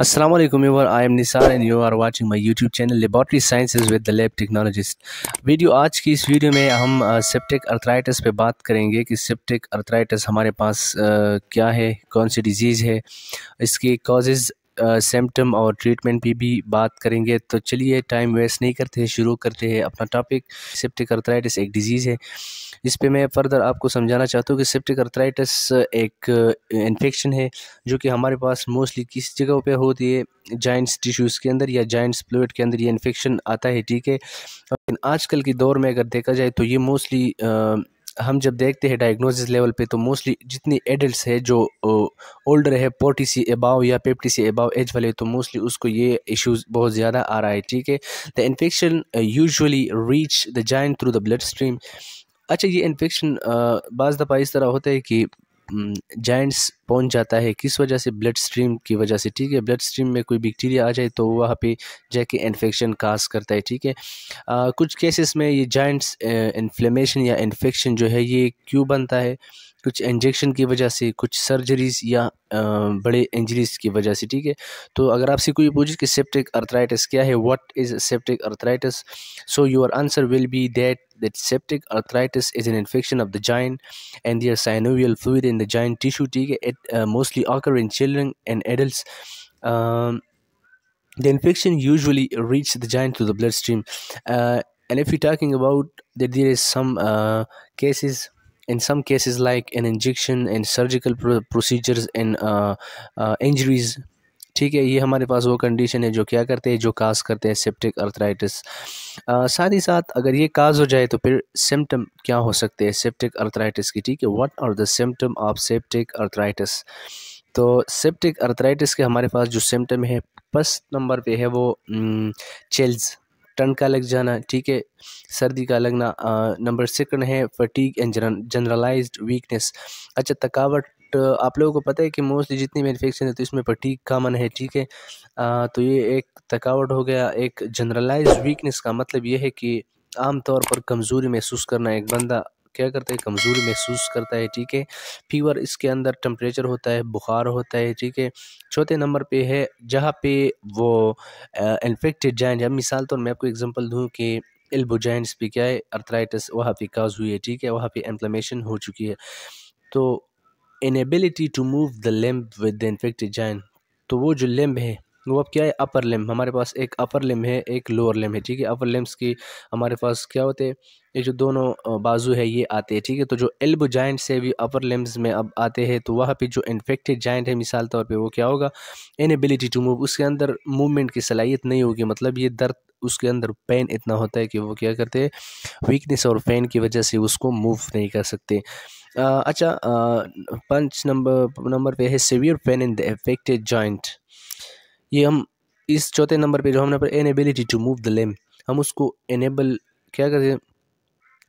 Assalamu alaikum viewer I am Nisar and you are watching my YouTube channel Laboratory Sciences with the Lab Technologist video आज की इस video में हम septic arthritis पे बात करेंगे कि सेप्टिक अर्थराइटिस हमारे पास आ, क्या है कौन सी डिजीज़ है इसके कॉजेज़ सिम्टम और ट्रीटमेंट की भी बात करेंगे तो चलिए टाइम वेस्ट नहीं करते हैं शुरू करते हैं अपना टॉपिक सिप्टिक अर्थराइटिस एक डिज़ीज़ है इस पर मैं फर्दर आपको समझाना चाहता हूँ कि सिप्टिक अर्थराइटिस एक इन्फेक्शन है जो कि हमारे पास मोस्टली किस जगह पर होती है जॉइंट्स टिश्यूज़ के अंदर या जॉइंट्स फ्लूड के अंदर ये इन्फेक्शन आता है ठीक है लेकिन आजकल के दौर में अगर देखा जाए तो ये मोस्टली हम जब देखते हैं डायग्नोसिस लेवल पे तो मोस्टली जितनी एडल्ट है जो ओल्डर है फोर्टी सी एबाव या फिफ्टी सी एबाव एज वाले तो मोस्टली उसको ये इश्यूज बहुत ज़्यादा आ रहा है ठीक है the infection usually reach the joint through the blood stream अच्छा ये इन्फेक्शन uh, बाज़ दफ़ा इस तरह होता है कि जॉइंट्स पहुंच जाता है किस वजह से ब्लड स्ट्रीम की वजह से ठीक है ब्लड स्ट्रीम में कोई बैक्टीरिया आ जाए तो वहाँ पे जाके इन्फेक्शन काज करता है ठीक है कुछ केसेस में ये जॉइंट्स इन्फ्लेमेशन या इन्फेक्शन जो है ये क्यों बनता है कुछ इंजेक्शन की वजह से कुछ सर्जरीज या बड़े इंजरीज की वजह से ठीक है तो अगर आपसे कोई पूछे कि सेप्टिक अर्थराइटिस क्या है what is septic arthritis so your answer will be that that septic arthritis is an infection of the joint and their synovial fluid in the joint tissue ठीक है it mostly occur in children and adult the infection usually reach the joint to the blood stream and if you talking about that there is some cases in some cases like an injection and surgical procedures and uh, uh, injuries ठीक है ये हमारे पास वो condition है जो क्या करते हैं जो काज करते हैं सेप्टिक अर्थराइटिस uh, साथ ही साथ अगर ये काज हो जाए तो फिर सिम्टम क्या हो सकते हैं सेप्टिक अर्थराइटिस की ठीक है what are the symptom of septic arthritis तो सेप्टिक अर्थराइटिस के हमारे पास जो सिम्टम है फर्स्ट नंबर पे है वो चेल्स mm, ठंड का लग जाना ठीक है सर्दी का लगना नंबर सेकंड है फटीक एंड जनरलाइज्ड वीकनेस अच्छा थकावट तो आप लोगों को पता है कि मोस्टली जितनी इन्फेक्शन है तो इसमें फटीक कामन है ठीक है आ, तो ये एक थकावट हो गया एक जनरलाइज वीकनेस का मतलब ये है कि आमतौर पर कमज़ोरी महसूस करना एक बंदा क्या करता है कमज़ोरी महसूस करता है ठीक है फीवर इसके अंदर टम्परेचर होता है बुखार होता है ठीक है चौथे नंबर पे है जहाँ पे वो इन्फेक्टेड जॉइंट है मिसाल तौर तो मैं आपको एग्जांपल दूँ कि एल्बो जॉइंट्स पे क्या है अर्थराइटिस वहाँ पे काज हुई है ठीक है वहाँ पे इन्फ्लेमेशन हो चुकी है तो inability to move the limb with the infected joint तो वो जो लेम्ब है वो अब क्या है अपर लिम्ब हमारे पास एक अपर लिम्ब है एक लोअर लिम्ब है ठीक है अपर लिम्ब्स की हमारे पास क्या होते हैं ये जो दोनों बाजू है ये आते हैं ठीक है तो जो एल्ब जॉइंट से भी अपर लिम्ब्स में अब आते हैं तो वहाँ पे जो इन्फेक्टेड जॉइंट है मिसाल तौर पे वो क्या होगा इनएबिलिटी टू मूव उसके अंदर मूवमेंट की सलाहियत नहीं होगी मतलब ये दर्द उसके अंदर पेन इतना होता है कि वो क्या करते हैं वीकनेस और पेन की वजह से उसको मूव नहीं कर सकते आ, अच्छा आ, पंच नंबर नंबर पे है severe pain in the affected joint ये हम इस चौथे नंबर पे जो हमने पर inability to move the limb हम उसको एनेबल क्या करते हैं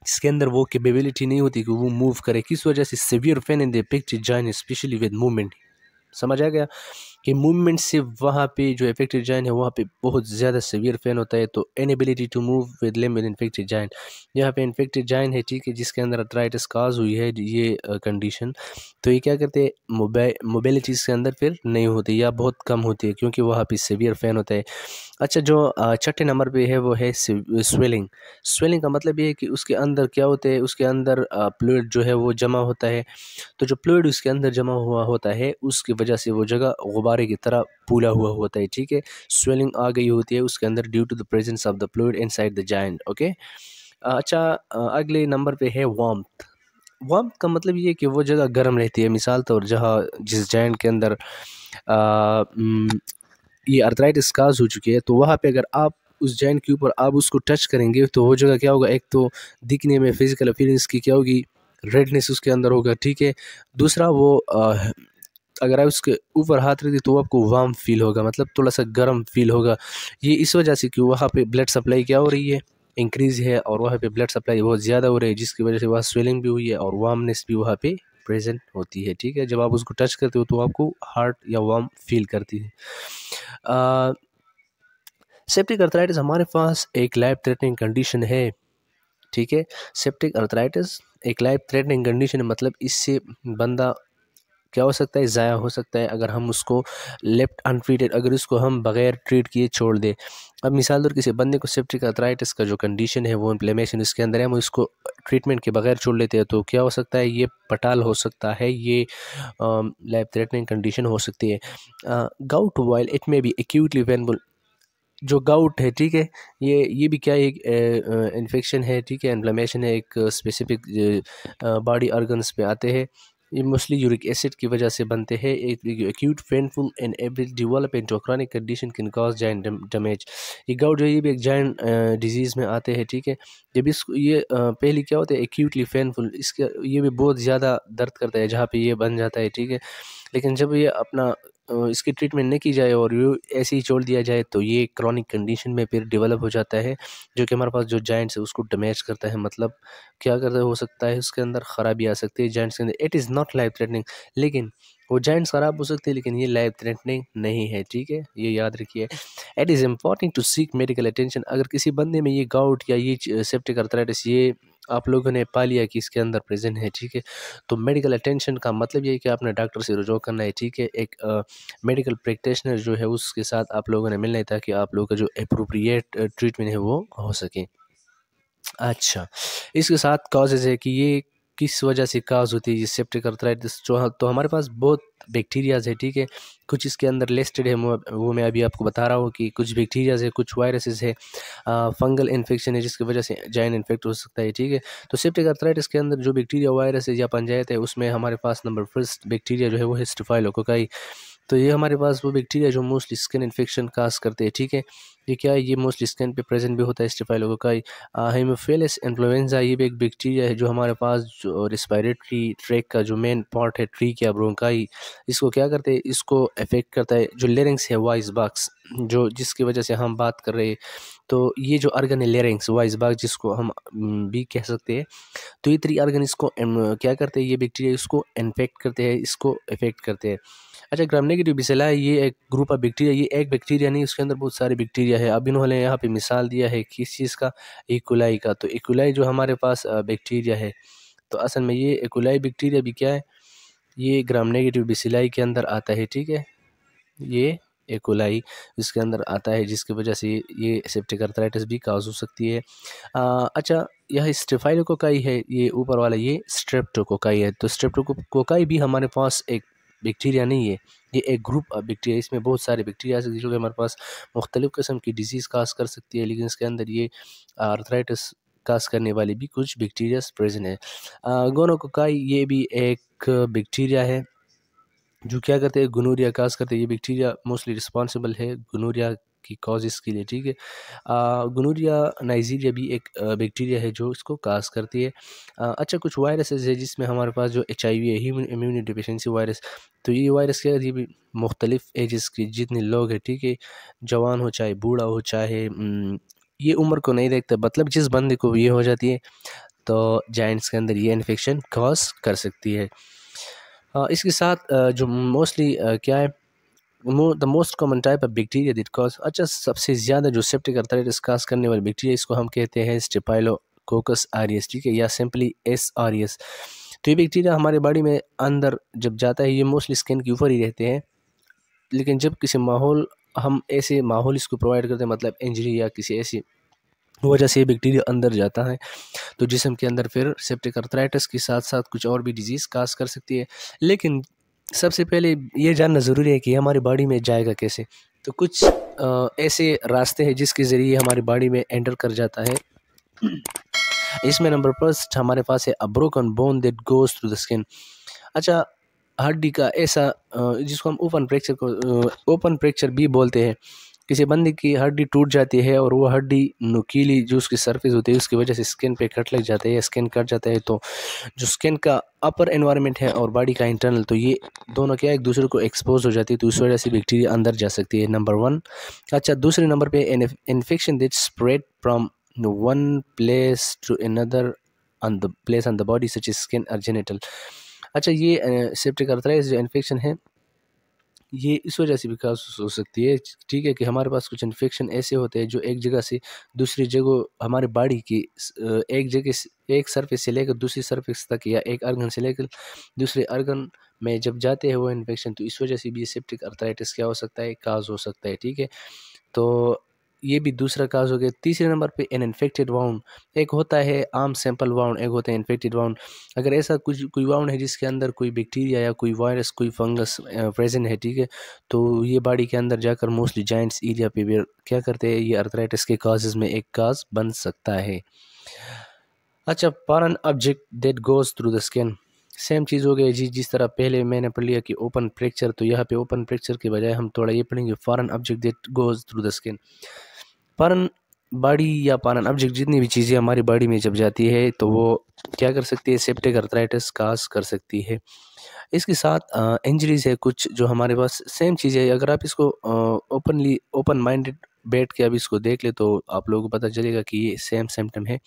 इसके अंदर वो केपेबिलिटी नहीं होती कि वो मूव करे किस वजह से severe pain in the picture join specially with movement समझ आ गया कि मूवमेंट से वहाँ पे जो इफेक्टेड जॉइंट है वहाँ पे बहुत ज़्यादा सीवियर पेन होता है तो inability to move with limb with infected joint यहाँ पे इन्फेक्टेड जॉइंट है ठीक है जिसके अंदर अथराइटिस काज हुई है ये कंडीशन तो ये क्या करते हैं मोबाइल मोबिलिटीज़ के अंदर फिर नहीं होती या बहुत कम होती है क्योंकि वहाँ पर सीवियर पेन होता है अच्छा जो छठे नंबर पर है वो है स्वेलिंग स्वेलिंग का मतलब ये है कि उसके अंदर क्या होते हैं उसके अंदर प्लूड जो है वो जमा होता है तो जो प्लूड उसके अंदर जमा हुआ होता है उसकी वजह से वो जगह गुबार गुब्बारे की तरह फूला हुआ होता है ठीक है स्वेलिंग आ गई होती है उसके अंदर due to the presence of the fluid side the joint okay अच्छा अगले नंबर पे है वाम वाम का मतलब ये कि वो जगह गर्म रहती है मिसाल तौर जहाँ जिस जाइंट के अंदर आ, ये अर्थराइटिस काज हो चुकी है तो वहाँ पर अगर आप उस जॉइंट के ऊपर आप उसको टच करेंगे तो वो जगह क्या होगा एक तो दिखने में फिजिकल अपीरेंस की क्या होगी रेडनेस उसके अंदर होगा ठीक है दूसरा वो अगर आप उसके ऊपर हाथ रख दें तो आपको वार्म फील होगा मतलब थोड़ा सा गर्म फील होगा ये इस वजह से कि वहाँ पे ब्लड सप्लाई क्या हो रही है इंक्रीज़ है और वहाँ पे ब्लड सप्लाई बहुत ज़्यादा हो रही है जिसकी वजह से वहाँ स्वेलिंग भी हुई है और वार्मनेस भी वहाँ पर प्रेजेंट होती है ठीक है जब आप उसको टच करते हो तो आपको हार्ट या वार्म फील करती है सेप्टिक अर्थराइटिस हमारे पास एक लाइफ थ्रेटनिंग कंडीशन है ठीक है सेप्टिक अर्थराइटिस एक लाइफ थ्रेटनिंग कंडीशन है मतलब इससे बंदा क्या हो सकता है ज़ाया हो सकता है अगर हम उसको लेफ्ट अनट्रीटेड अगर उसको हम बगैर ट्रीट किए छोड़ दें अब मिसाल तौर किसी बंदे को सेप्टिक अथराइटिस का जो कंडीशन है वो इम्प्लेमेशन इसके अंदर है हम उसको ट्रीटमेंट के बगैर छोड़ लेते हैं तो क्या हो सकता है ये पटाल हो सकता है ये लाइफ थ्रेटनिंग कंडीशन हो सकती है gout while it may be acutely वेनबुल जो गाउट है ठीक है ये ये भी क्या एक इन्फेक्शन है ठीक है इन्फ्लेमेशन है एक स्पेसिफिक बॉडी ऑर्गन्स पे आते हैं ये मोस्टली यूरिक एसिड की वजह से बनते हैं acute painful and every develop and chronic condition can cause joint damage ये गाउट जो है ये भी एक जॉइंट डिजीज़ में आते हैं ठीक है जब इस ये पहले क्या होता है एक्यूटली पेनफुल इसका ये भी बहुत ज़्यादा दर्द करता है जहाँ पे ये बन जाता है ठीक है लेकिन जब ये अपना इसकी ट्रीटमेंट नहीं की जाए और यू ऐसे ही छोड़ दिया जाए तो ये क्रॉनिक कंडीशन में फिर डेवलप हो जाता है जो कि हमारे पास जो जॉइंट्स है उसको डैमेज करता है मतलब क्या करता हो सकता है उसके अंदर ख़राबी आ सकती है जॉइंट्स के अंदर it is not life threatening लेकिन वो जॉइंट्स ख़राब हो सकते हैं लेकिन ये लाइफ थ्रेटनिंग नहीं है ठीक है ये याद रखिए it is important to seek medical attention अगर किसी बंदे में ये गाउट या ये सेप्टिक अर्थराइटिस ये आप लोगों ने पा लिया कि इसके अंदर प्रेजेंट है ठीक है तो मेडिकल अटेंशन का मतलब ये कि आपने डॉक्टर से रुझा करना है ठीक है एक मेडिकल प्रैक्टिशनर जो है उसके साथ आप लोगों ने मिलना है ताकि आप लोगों का जो अप्रोप्रिएट ट्रीटमेंट है वो हो सके अच्छा इसके साथ कॉजेज़ है कि ये किस वजह से काज होती है ये सेप्टिक अर्थराइटिस जो तो हमारे पास बहुत बैक्टीरियाज है ठीक है कुछ इसके अंदर लिस्टेड है वो मैं अभी आपको बता रहा हूँ कि कुछ बैक्टीरियाज है कुछ वायरसेस है फंगल इन्फेक्शन है जिसकी वजह से जाइन इन्फेक्ट हो सकता है ठीक है तो सेप्टिक अर्थराइटिस के अंदर जो बैक्टीरिया वायरस है या पंचायत है उसमें हमारे पास नंबर फर्स्ट बैक्टीरिया जो है वो है स्टिफाइलोकोकाई तो ये हमारे पास वो बैक्टीरिया जो मोस्टली स्किन इन्फेक्शन काज करते हैं ठीक है ये क्या है ये मोस्टली स्किन पे प्रेजेंट भी होता है स्टिफाई का हेमोफेलिस इन्फ्लुएंजा ये भी एक बैक्टीरिया है जो हमारे पास जो रिस्पायरेटरी ट्रैक का जो मेन पार्ट है ट्री क्या ब्रोंकाई इसको क्या करते हैं इसको अफेक्ट करता है जो लेरिंग्स है वाइस बाग्स जो जिसकी वजह से हम बात कर रहे हैं तो ये जो अर्गन है लेरिंग्स वाइस बाग जिसको हम भी कह सकते हैं तो ये थ्री अर्गन इसको क्या करते हैं ये बैक्टीरिया इसको इन्फेक्ट करते हैं इसको अफेक्ट करते हैं अच्छा ग्राम नेगेटिव बिसेला ये एक ग्रुप ऑफ बैक्टीरिया ये एक बैक्टीरिया नहीं उसके अंदर बहुत सारे बैक्टीरिया है अब इन्होंने यहाँ पे मिसाल दिया है किस चीज़ का एकुलाई का तो एकुलाई जो हमारे पास बैक्टीरिया है तो असल में ये एकुलाई बैक्टीरिया भी क्या है ये ग्राम नेगेटिव बिसिलाई के अंदर आता है ठीक है ये एकुलाई इसके अंदर आता है जिसकी वजह से ये सेप्टिक अर्थराइटिस भी काज हो सकती है आ, अच्छा यह स्टेफाइलोकोकाई है ये ऊपर वाला ये स्ट्रेप्टोकोकाई है तो स्ट्रेप्टोकोकाई भी हमारे पास एक बैक्टीरिया नहीं है ये एक ग्रुप ऑफ बैक्टीरिया इसमें बहुत सारे बैक्टीरिया से जो कि हमारे पास मुख्तलिफ़ किस्म की डिजीज़ काज कर सकती है लेकिन इसके अंदर ये आर्थराइटिस काज करने वाले भी कुछ बैक्टीरिया प्रेजेंट है गोनोकोकाई ये भी एक बैक्टीरिया है जो क्या करते हैं गनोरिया काज करते हैं ये बैक्टीरिया मोस्टली रिस्पॉन्सिबल है गनोरिया की कॉज के लिए ठीक है गनूरिया नाइजीरिया भी एक बैक्टीरिया है जो इसको काज करती है आ, अच्छा कुछ वायरसेस है जिसमें हमारे पास जो एच आई वी है डिफिशेंसी वायरस तो ये वायरस क्या ये भी मुख्तलिफ़ एजेस के जितने लोग हैं ठीक है जवान हो चाहे बूढ़ा हो चाहे ये उम्र को नहीं देखता मतलब जिस बंदे को ये हो जाती है तो जॉइंट्स के अंदर ये इन्फेक्शन कॉज कर सकती है इसके साथ जो मोस्टली क्या है the most common type of bacteria that cause अच्छा सबसे ज़्यादा जो सेप्टिक अर्थराइटिस कास करने वाले बैक्टीरिया इसको हम कहते हैं स्टेपाइलो कोकस आर एस ठीक है या सिंपली एस आर एस तो ये बैक्टीरिया हमारे बॉडी में अंदर जब जाता है ये मोस्टली स्किन के ऊपर ही रहते हैं लेकिन जब किसी माहौल हम ऐसे माहौल इसको प्रोवाइड करते हैं मतलब इंजरी या किसी ऐसी वजह से ये बैक्टीरिया अंदर जाता है तो जिसम के अंदर फिर सेप्टिक अर्थराइटिस के साथ साथ कुछ और भी डिजीज़ कास कर सकती है लेकिन सबसे पहले ये जानना ज़रूरी है कि हमारी बॉडी में जाएगा कैसे तो कुछ ऐसे रास्ते हैं जिसके ज़रिए हमारी बॉडी में एंटर कर जाता है इसमें नंबर फर्स्ट हमारे पास है a broken bone that goes through the skin अच्छा हड्डी का ऐसा जिसको हम ओपन फ्रैक्चर को ओपन फ्रैक्चर भी बोलते हैं किसी बंदे की हड्डी टूट जाती है और वो हड्डी नुकीली जो उसकी सर्फेस होती है उसकी वजह से स्किन पे कट लग जाता है या स्किन कट जाता है तो जो स्किन का अपर एनवायरनमेंट है और बॉडी का इंटरनल तो ये दोनों क्या एक दूसरे को एक्सपोज हो जाती है तो उस वजह से बैक्टीरिया अंदर जा सकती है नंबर वन अच्छा दूसरे नंबर पर infection that spread from one place to another on the place on the body such skin और जेनेटल अच्छा ये सेप्टिक अर्थराइज जो इन्फेक्शन है ये इस वजह से भी खास हो सकती है ठीक है कि हमारे पास कुछ इन्फेक्शन ऐसे होते हैं जो एक जगह से दूसरी जगह हमारे बॉडी की एक जगह एक सरफेस से लेकर दूसरी सरफेस तक या एक अर्गन से लेकर दूसरे अर्गन में जब जाते हैं वो इन्फेक्शन तो इस वजह से भी सेप्टिक अर्थराइटिस क्या हो सकता है काज हो सकता है ठीक है तो ये भी दूसरा काज हो गया तीसरे नंबर पे एन इन्फेक्टेड वाउंड एक होता है आम सैंपल वाउंड एक होता है इन्फेक्टेड वाउंड अगर ऐसा कुछ कोई वाउंड है जिसके अंदर कोई बैक्टीरिया या कोई वायरस कोई फंगस प्रेजेंट uh, है ठीक है तो ये बॉडी के अंदर जाकर मोस्टली जॉइंट्स एरिया पे भी क्या करते हैं ये अर्थराइटिस के काजेज में एक काज बन सकता है अच्छा foreign object that goes through the skin same चीज़ हो गई जी जिस तरह पहले मैंने पढ़ लिया कि ओपन फ्रैक्चर तो यहाँ पे ओपन फ्रैक्चर के बजाय हम थोड़ा ये पढ़ेंगे foreign object that goes through the skin foreign body या पारन ऑब्जेक्ट जितनी भी चीज़ें हमारी बॉडी में जब जाती है तो वो क्या कर सकती है सेप्टिक अर्थराइटिस काज कर सकती है इसके साथ इंजरीज है कुछ जो हमारे पास सेम चीज़ है अगर आप इसको ओपनली ओपन माइंडेड बैठ के अब इसको देख ले तो आप लोगों को पता चलेगा कि ये सेम सिम्टम है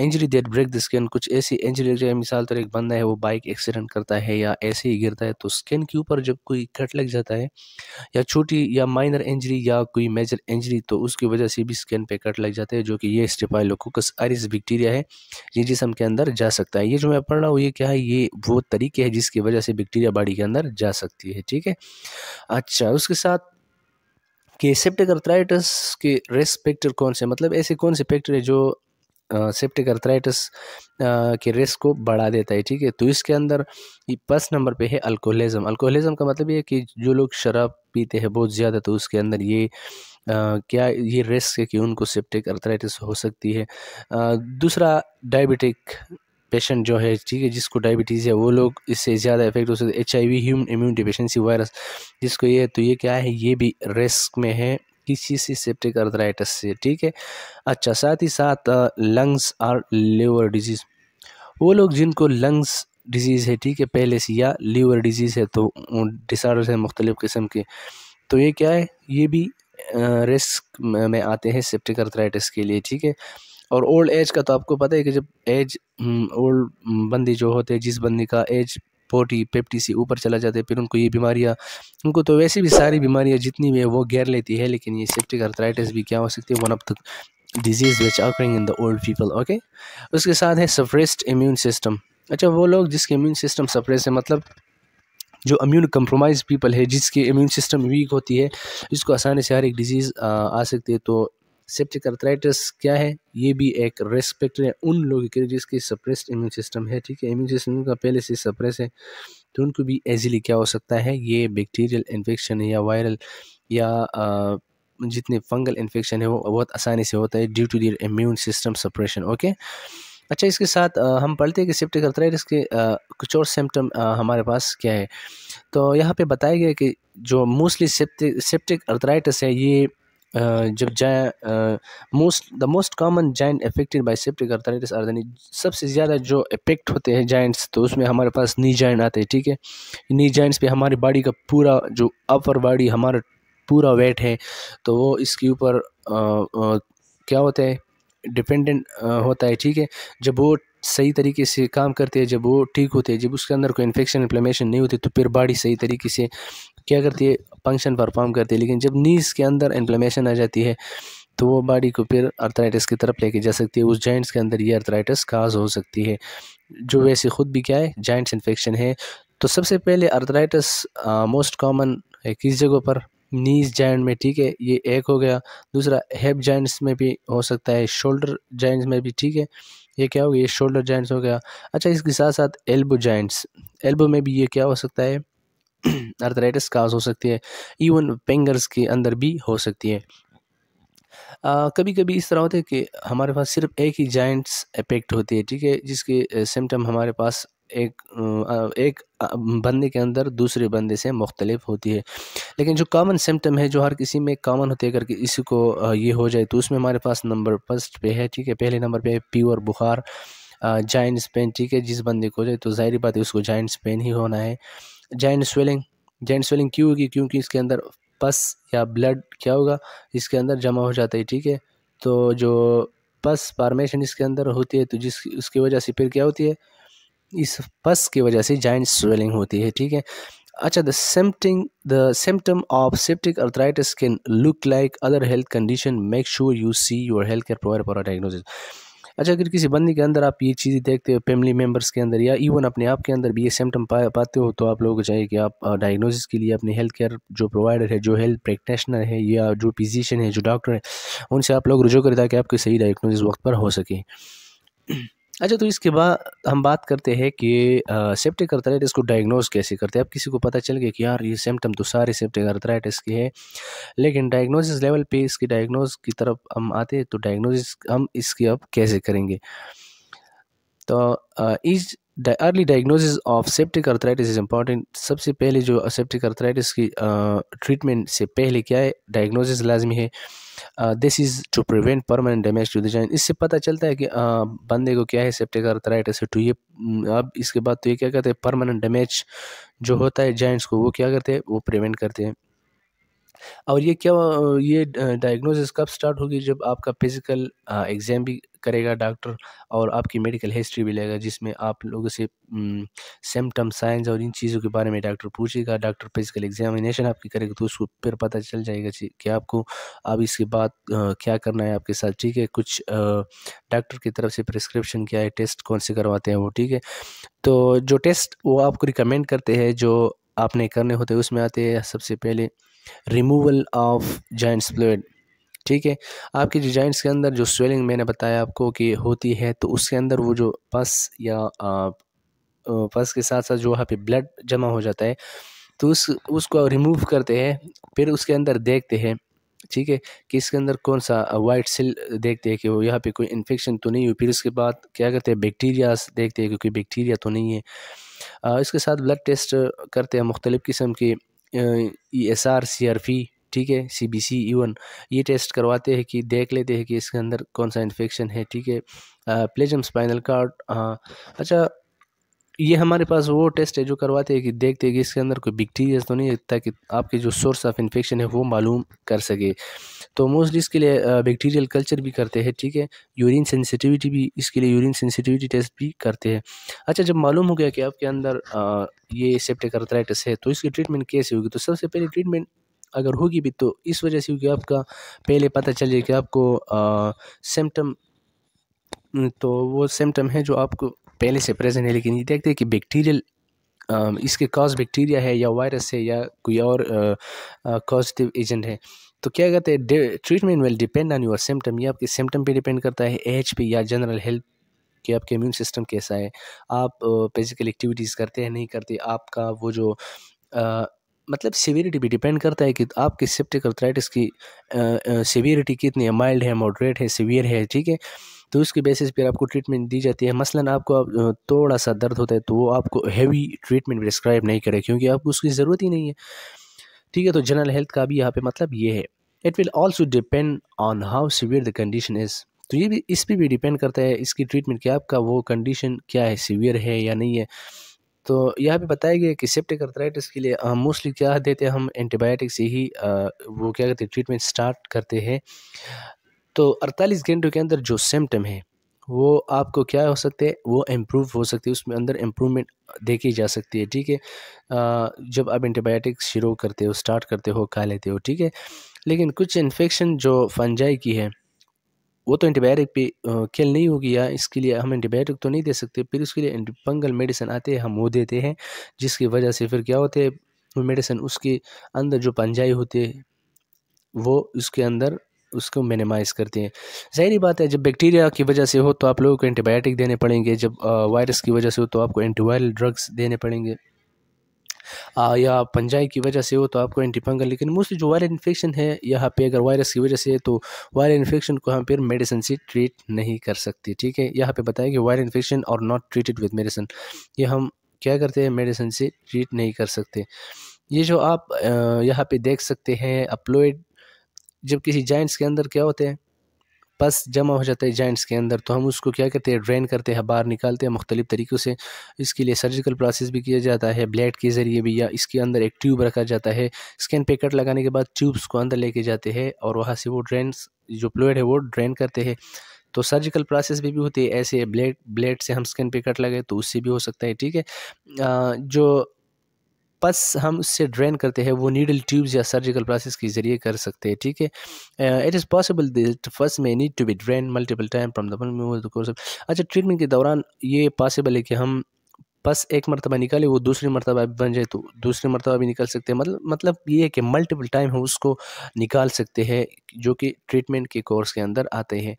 injury that break the skin कुछ ऐसी इंजरी लग जाए मिसाल तरह एक बंदा है वो बाइक एक्सीडेंट करता है या ऐसे ही गिरता है तो स्किन के ऊपर जब कोई कट लग जाता है या छोटी या माइनर इंजरी या कोई मेजर इंजरी तो उसकी वजह से भी स्किन पर कट लग जाता है जो कि ये स्टेपाइलोकोकस आरिस बैक्टीरिया है ये जिसम के अंदर जा सकता है ये जो मैं पढ़ रहा हूँ ये क्या है ये वो तरीके है जिसकी वजह से बैक्टीरिया बॉडी के अंदर जा सकती है ठीक है अच्छा उसके साथ कि सेप्टिक अर्थराइटिस के रिस्क फैक्टर कौन से मतलब ऐसे कौन से फैक्टर है जो सेप्टिक अर्थराइटिस के रिस्क को बढ़ा देता है ठीक है तो इसके अंदर फर्स्ट नंबर पे है अल्कोहलिज्म अल्कोहलिज्म का मतलब ये कि जो लोग शराब पीते हैं बहुत ज़्यादा तो उसके अंदर ये आ, क्या ये रिस्क है कि उनको सेप्टिक अर्थराइटिस हो सकती है आ, दूसरा डायबिटिक पेशेंट जो है ठीक है जिसको डायबिटीज़ है वो लोग इससे ज़्यादा इफेक्ट हो सकते H I V human immune deficiency virus जिसको ये है तो ये क्या है ये भी रिस्क में है किसी से सेप्टिक अर्थराइटस से ठीक है अच्छा साथ ही साथ लंग्स और लीवर डिजीज़ वो लोग जिनको लंग्स डिजीज़ है ठीक है पहले से या लीवर डिजीज़ है तो डिसऑर्डर्स हैं मुख्तलिफ़ किस्म के तो ये क्या है ये भी रिस्क में आते हैं सेप्टिक अर्थराइटिस के लिए ठीक है और ओल्ड एज का तो आपको पता है कि जब एज ओल्ड हम्म, हम्म, बंदी जो होते हैं जिस बंदी का एज फोर्टी फिफ्टी से ऊपर चला जाता है फिर उनको ये बीमारियाँ उनको तो वैसे भी सारी बीमारियाँ जितनी भी है वो घेर लेती है लेकिन ये सेप्टिक अर्थराइटिस भी क्या हो सकती है one of the disease which occurring in the old people okay उसके साथ है सप्रेस्ड इम्यून सिस्टम अच्छा वो लोग जिसके इम्यून सिस्टम सप्रेस है मतलब जो अम्यून कम्प्रोमाइज पीपल है जिसके इम्यून सिस्टम वीक होती है जिसको आसानी से हर एक डिजीज़ आ सकती है तो सेप्टिक अर्थराइटिस क्या है ये भी एक रेस्पेक्ट है उन लोगों के लिए जिसकी सप्रेस्ड इम्यून सिस्टम है ठीक है इम्यून सिस्टम का पहले से सप्रेस है तो उनको भी ईजिली क्या हो सकता है ये बैक्टीरियल इन्फेक्शन या वायरल या आ, जितने फंगल इन्फेक्शन है वो बहुत आसानी से होता है due to their immune system suppression okay अच्छा इसके साथ हम पढ़ते हैं कि सिप्टिक अर्थराइट के कुछ और सिम्टम हमारे पास क्या है तो यहाँ पे बताया गया कि जो मोस्टली सिप्टिक सिप्टिक अर्थराइटिस है ये जब जाए most the most common joint affected by septic arthritis are सबसे ज़्यादा जो इफेक्ट होते हैं जॉइंट्स तो उसमें हमारे पास नी जॉइंट आते हैं ठीक है नी जॉइंट्स पे हमारी बॉडी का पूरा जो अपर बॉडी हमारा पूरा वेट है तो वो इसके ऊपर क्या होता है डिपेंडेंट होता है ठीक है जब वो सही तरीके से काम करते हैं जब वो ठीक होते हैं जब उसके अंदर कोई इन्फेक्शन इन्फ्लेमेशन नहीं होती तो फिर बॉडी सही तरीके से क्या करती है फंक्शन परफॉर्म करती है लेकिन जब नीज़ के अंदर इन्फ्लेमेशन आ जाती है तो वो बॉडी को फिर अर्थराइटिस की तरफ लेके जा सकती है उस जॉइंट्स के अंदर ये अर्थराइटिस काज हो सकती है जो हाँ। वैसे खुद भी क्या है जॉइंट्स इन्फेक्शन है तो सबसे पहले अर्थराइटिस मोस्ट कॉमन है किस जगह पर नीज जॉइंट में ठीक है ये एक हो गया दूसरा हेप जॉइंट्स में भी हो सकता है शोल्डर जॉइंट्स में भी ठीक है ये क्या हो गया ये शोल्डर जॉइंट्स हो गया अच्छा इसके साथ साथ एल्बो जॉइंट्स एल्बो में भी ये क्या हो सकता है अर्थराइटिस काज हो सकती है इवन पेंगर्स के अंदर भी हो सकती है आ, कभी कभी इस तरह होता है कि हमारे पास सिर्फ एक ही जॉइंट्स इफेक्ट होती है ठीक है जिसके सिम्टम हमारे पास एक एक बंदे के अंदर दूसरे बंदे से मुख्तलिफ होती है लेकिन जो कॉमन सिम्टम है जो हर किसी में कॉमन होते अगर इसी को ये हो जाए तो उसमें हमारे पास नंबर फर्स्ट पे है ठीक है पहले नंबर पे प्योर बुखार जाइंट पेन ठीक है जिस बंदे को हो जाए तो जाहिर बात है उसको जॉइंट पेन ही होना है जॉइंट स्वेलिंग जॉइंट स्वेलिंग क्यों होगी क्योंकि इसके अंदर पस या ब्लड क्या होगा इसके अंदर जमा हो जाता है ठीक है तो जो पस फार्मेशन इसके अंदर होती है तो जिस उसकी वजह से फिर क्या होती है इस पस की वजह से जॉइंट स्वेलिंग होती है ठीक है अच्छा the symptom the symptom of septic arthritis can look like other health condition make sure you see your health care provide for diagnosis अच्छा अगर किसी बंदी के अंदर आप ये चीज़ें देखते हो फैमिली मेम्बर्स के अंदर या इवन अपने आप के अंदर भी ये सिम्टम पा, पाते हो तो आप लोगों को चाहिए कि आप डायग्नोसिस के लिए अपने हेल्थ केयर जो प्रोवाइडर है जो हेल्थ प्रैक्टिशनर है या जो फिजिशियन है जो डॉक्टर है उनसे आप लोग रुझू करें ताकि आपकी सही डायग्नोसिस वक्त पर हो सके अच्छा तो इसके बाद हम बात करते हैं कि सेप्टिक अर्थराइटिस को डायग्नोज कैसे करते हैं अब किसी को पता चल गया कि यार ये सिम्टम तो सारे सेप्टिक अर्थराइटिस के हैं लेकिन डायग्नोसिस लेवल पे इसकी डायग्नोज की तरफ हम आते हैं तो डायग्नोसिस हम इसकी अब कैसे करेंगे तो इस early diagnosis of septic arthritis is important सबसे पहले जो सेप्टिक अर्थराइटिस की ट्रीटमेंट से पहले क्या है डायग्नोसिस लाजमी है this is to prevent permanent damage to the joint इससे पता चलता है कि आ, बंदे को क्या है सेप्टिक अर्थराइटिस है टू तो ये अब इसके बाद तो ये क्या कहते हैं परमानेंट डैमेज जो हम्म। होता है जॉइंट्स को वो क्या करते हैं वो प्रिवेंट करते हैं और ये क्या ये डायग्नोसिस कब स्टार्ट होगी जब आपका फिज़िकल एग्ज़ाम भी करेगा डॉक्टर और आपकी मेडिकल हिस्ट्री भी लेगा जिसमें आप लोगों से सिम्टम साइंस और इन चीज़ों के बारे में डॉक्टर पूछेगा डॉक्टर फिज़िकल एग्जामिनेशन आपकी करेगा तो उसको फिर पता चल जाएगा कि आपको अब इसके बाद क्या करना है आपके साथ ठीक है कुछ डॉक्टर की तरफ से प्रिस्क्रिप्शन क्या है टेस्ट कौन से करवाते हैं वो ठीक है तो जो टेस्ट वो आपको रिकमेंड करते हैं जो आपने करने होते हैं उसमें आते हैं सबसे पहले रिमूवल ऑफ जॉइंट्स फ्लूड ठीक है आपके जो जॉइंट्स के अंदर जो स्वेलिंग मैंने बताया आपको कि होती है तो उसके अंदर वो जो पस या पस के साथ साथ जो वहाँ पे ब्लड जमा हो जाता है तो उस उसको रिमूव करते हैं फिर उसके अंदर देखते हैं ठीक है कि इसके अंदर कौन सा वाइट सेल देखते हैं कि वो यहाँ पे कोई इन्फेक्शन तो नहीं हुई फिर उसके बाद क्या करते हैं बैक्टीरिया देखते हैं क्योंकि बैक्टीरिया तो नहीं है आ, इसके साथ ब्लड टेस्ट करते हैं मुख्तलिफ़ किस्म के E S R C R P ठीक है सी बी सी इवन ये टेस्ट करवाते हैं कि देख लेते हैं कि इसके अंदर कौन सा इन्फेक्शन है ठीक है प्लेजम स्पाइनल कार्ड अच्छा ये हमारे पास वो टेस्ट है जो करवाते हैं कि देखते हैं कि इसके अंदर कोई बैक्टीरिया तो नहीं है ताकि आपके जो सोर्स ऑफ इन्फेक्शन है वो मालूम कर सके तो मोस्टली इसके लिए बैक्टीरियल कल्चर भी करते हैं ठीक है यूरिन सेंसिटिविटी भी इसके लिए यूरिन सेंसिटिविटी टेस्ट भी करते हैं अच्छा जब मालूम हो गया कि आपके अंदर ये सेप्टिक अर्थराइटिस है तो इसकी ट्रीटमेंट कैसे होगी तो सबसे पहले ट्रीटमेंट अगर होगी भी तो इस वजह से होगी आपका पहले पता चल जाए कि आपको सिम्टम तो वो सिम्टम है जो आपको पहले से प्रेजेंट है लेकिन ये देखते हैं कि बैक्टीरियल इसके कॉज बैक्टीरिया है या वायरस है या कोई और कॉजिटिव एजेंट है तो क्या कहते हैं treatment will depend on your symptom ये आपके सिम्टम पे डिपेंड करता है एज पे या जनरल हेल्थ कि आपके इम्यून सिस्टम कैसा है आप फिजिकल एक्टिविटीज़ करते हैं नहीं करते आपका वो जो आ, मतलब सीवियरिटी भी डिपेंड करता है कि आपके सिप्टिक अर्थराइटिस की सीवियरिटी कितनी है माइल्ड है मॉडरेट है सीवियर है ठीक है तो उसके बेसिस पर आपको ट्रीटमेंट दी जाती है मसलन आपको थोड़ा सा दर्द होता है तो वो आपको हैवी ट्रीटमेंट प्रिस्क्राइब नहीं करे क्योंकि आपको उसकी ज़रूरत ही नहीं है ठीक है तो जनरल हेल्थ का भी यहाँ पे मतलब ये है it will also depend on how severe the condition is तो ये भी इस पर भी डिपेंड करता है इसकी ट्रीटमेंट क्या आपका वो कंडीशन क्या है सीवियर है या नहीं है तो यहाँ पे बताया गया कि सेप्टिक अर्थराइटिस के लिए हम मोस्टली क्या देते हैं हम एंटीबायोटिक से ही आ, वो क्या करते हैं ट्रीटमेंट स्टार्ट करते हैं तो 48 घंटों के अंदर जो सिम्टम है वो आपको क्या हो सकते हैं वो इम्प्रूव हो सकती है उसमें अंदर इम्प्रूवमेंट देखी जा सकती है ठीक है जब आप एंटीबायोटिक्स शुरू करते हो स्टार्ट करते हो खा लेते हो ठीक है लेकिन कुछ इन्फेक्शन जो फंजाई की है वो तो एंटीबायोटिक पे खेल नहीं होगी या इसके लिए हम एंटीबायोटिक तो नहीं दे सकते फिर उसके लिए फंगल मेडिसिन आते हैं हम वो देते हैं जिसकी वजह से फिर क्या होते हैं वो मेडिसिन उसके अंदर जो पंजाई होते वो उसके अंदर उसको मिनिमाइज़ करती हैं जाहिर बात है जब बैक्टीरिया की वजह से हो तो आप लोगों को एंटीबायोटिक देने पड़ेंगे जब वायरस की वजह से हो तो आपको एंटीवायरल ड्रग्स देने पड़ेंगे आ, या पंजाई की वजह से हो तो आपको एंटीफंगल लेकिन मोस्टली जो वायरल इन्फेक्शन है यहाँ पे अगर वायरस की वजह से है तो वायरल इन्फेक्शन को हम फिर मेडिसिन से ट्रीट नहीं कर सकते ठीक है यहाँ पे बताया कि वायरल इन्फेक्शन और नॉट ट्रीटेड विद मेडिसिन ये हम क्या करते हैं मेडिसिन से ट्रीट नहीं कर सकते ये जो आप यहाँ पे देख सकते हैं अपलोइड जब किसी जॉइंट्स के अंदर क्या होते हैं पस जमा हो जाता है जॉइंट्स के अंदर तो हम उसको क्या करते हैं ड्रेन करते हैं बाहर निकालते हैं मुख्तलिफ तरीक़ों से इसके लिए सर्जिकल प्रोसेस भी किया जाता है ब्लेड के ज़रिए भी या इसके अंदर एक ट्यूब रखा जाता है स्कैन पे कट लगाने के बाद ट्यूब्स को अंदर लेके जाते हैं और वहाँ से वो ड्रेन जो फ्लूड है वो ड्रेन करते हैं तो सर्जिकल प्रोसेस भी, भी होती है ऐसे ब्लेड ब्लेड से हम स्किन पे कट लगे तो उससे भी हो सकता है ठीक है जो पस हम उससे ड्रेन करते हैं वो नीडल ट्यूब्स या सर्जिकल प्रोसेस के ज़रिए कर सकते हैं ठीक है it is possible that first may need to be drain multiple time from the अच्छा ट्रीटमेंट के दौरान ये पॉसिबल है कि हम बस एक मरतबा निकाले वो दूसरी मरतबा भी बन जाए तो दूसरी मरतबा भी निकाल सकते हैं मतलब मतलब ये है कि मल्टीपल टाइम हम उसको निकाल सकते हैं जो कि ट्रीटमेंट के कोर्स के अंदर आते हैं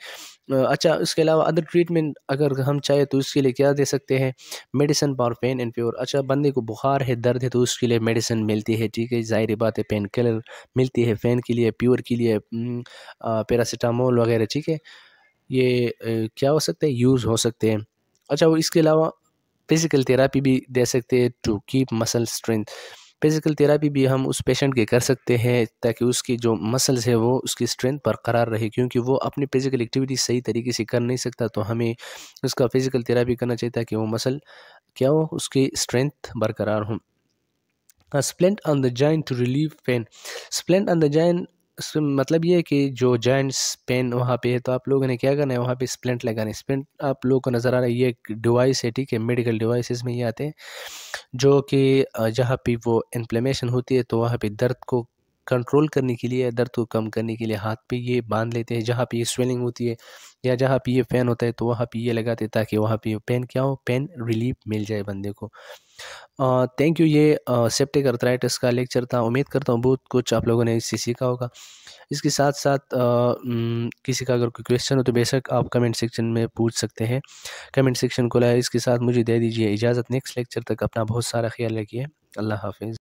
अच्छा इसके अलावा अदर ट्रीटमेंट अगर हम चाहें तो इसके लिए क्या दे सकते हैं मेडिसिन फॉर पेन एंड प्योर अच्छा बंदे को बुखार है दर्द है तो उसके लिए मेडिसिन मिलती है ठीक है ज़ाहिर बात है पेन किलर मिलती है फ़ैन के लिए प्योर के लिए पैरासीटामोल वगैरह ठीक है ये क्या हो सकते हैं यूज़ हो सकते हैं अच्छा वो इसके अलावा फिजिकल थेरापी भी दे सकते हैं to keep muscle strength physical therapy भी हम उस पेशेंट के कर सकते हैं ताकि उसकी जो मसल्स है वो उसकी स्ट्रेंथ बरकरार रहे क्योंकि वो अपनी फिजिकल एक्टिविटी सही तरीके से कर नहीं सकता तो हमें उसका फिजिकल थेरापी करना चाहिए ताकि वो मसल क्या हो उसकी स्ट्रेंथ बरकरार हो splint on the joint to relieve pain splint on the joint मतलब ये है कि जो जॉइंट्स पेन वहाँ पे है तो आप लोगों ने क्या करना है वहाँ पे स्प्लेंट लगाना है स्प्लेंट आप लोगों को नज़र आ रहा है ये एक डिवाइस है ठीक है मेडिकल डिवाइसेस में ये आते हैं जो कि जहाँ पे वो इन्फ्लेमेशन होती है तो वहाँ पे दर्द को कंट्रोल करने के लिए दर्द को कम करने के लिए हाथ पे ये बांध लेते हैं जहाँ पे ये स्वेलिंग होती है या जहाँ पे ये पेन होता है तो वहाँ पे ये लगाते हैं ताकि वहाँ पे पेन क्या हो पेन रिलीफ मिल जाए बंदे को थैंक यू ये सेप्टिक अर्थराइटिस का लेक्चर था उम्मीद करता हूँ बहुत कुछ आप लोगों ने इससे सीखा होगा इसके साथ साथ आ, किसी का अगर कोई क्वेश्चन हो तो बेशक आप कमेंट सेक्शन में पूछ सकते हैं कमेंट सेक्शन खुला है इसके साथ मुझे दे दीजिए इजाज़त नेक्स्ट लेक्चर तक अपना बहुत सारा ख्याल रखिए अल्लाह हाफिज़